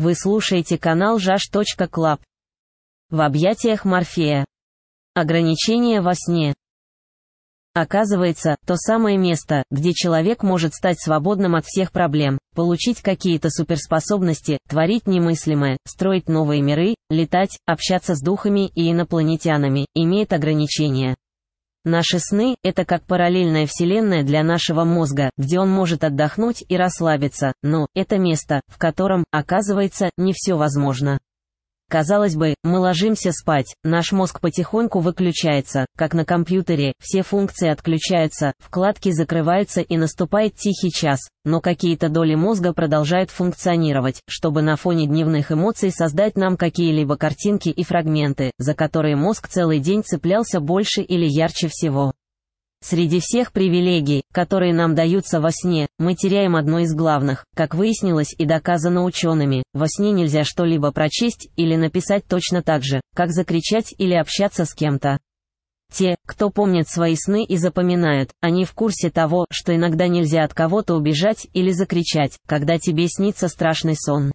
Вы слушаете канал jash.club. В объятиях Морфея. Ограничение во сне. Оказывается, то самое место, где человек может стать свободным от всех проблем, получить какие-то суперспособности, творить немыслимое, строить новые миры, летать, общаться с духами и инопланетянами, имеет ограничения. Наши сны – это как параллельная вселенная для нашего мозга, где он может отдохнуть и расслабиться, но это место, в котором, оказывается, не все возможно. Казалось бы, мы ложимся спать, наш мозг потихоньку выключается, как на компьютере, все функции отключаются, вкладки закрываются и наступает тихий час, но какие-то доли мозга продолжают функционировать, чтобы на фоне дневных эмоций создать нам какие-либо картинки и фрагменты, за которые мозг целый день цеплялся больше или ярче всего. Среди всех привилегий, которые нам даются во сне, мы теряем одно из главных, как выяснилось и доказано учеными, во сне нельзя что-либо прочесть или написать точно так же, как закричать или общаться с кем-то. Те, кто помнит свои сны и запоминают, они в курсе того, что иногда нельзя от кого-то убежать или закричать, когда тебе снится страшный сон.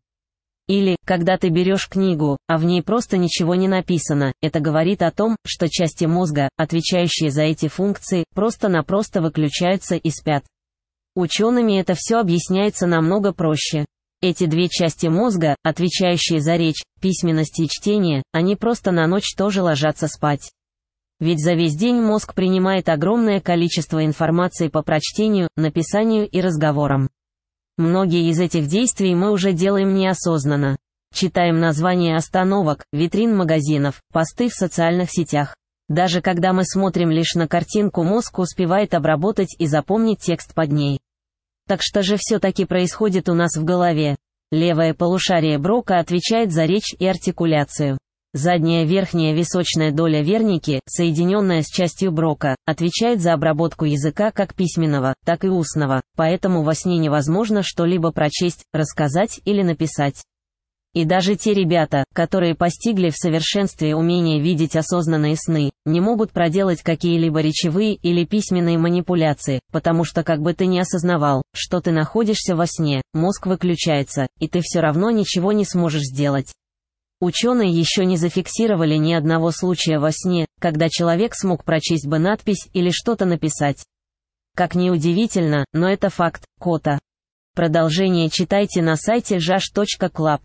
Или, когда ты берешь книгу, а в ней просто ничего не написано, это говорит о том, что части мозга, отвечающие за эти функции, просто-напросто выключаются и спят. Учеными это все объясняется намного проще. Эти две части мозга, отвечающие за речь, письменность и чтение, они просто на ночь тоже ложатся спать. Ведь за весь день мозг принимает огромное количество информации по прочтению, написанию и разговорам. Многие из этих действий мы уже делаем неосознанно. Читаем названия остановок, витрин магазинов, посты в социальных сетях. Даже когда мы смотрим лишь на картинку, мозг успевает обработать и запомнить текст под ней. Так что же все-таки происходит у нас в голове? Левое полушарие Брока отвечает за речь и артикуляцию. Задняя верхняя височная доля верники, соединенная с частью брока, отвечает за обработку языка как письменного, так и устного, поэтому во сне невозможно что-либо прочесть, рассказать или написать. И даже те ребята, которые постигли в совершенстве умение видеть осознанные сны, не могут проделать какие-либо речевые или письменные манипуляции, потому что как бы ты ни осознавал, что ты находишься во сне, мозг выключается, и ты все равно ничего не сможешь сделать. Ученые еще не зафиксировали ни одного случая во сне, когда человек смог прочесть бы надпись или что-то написать. Как ни удивительно, но это факт, кота. Продолжение читайте на сайте jash.club.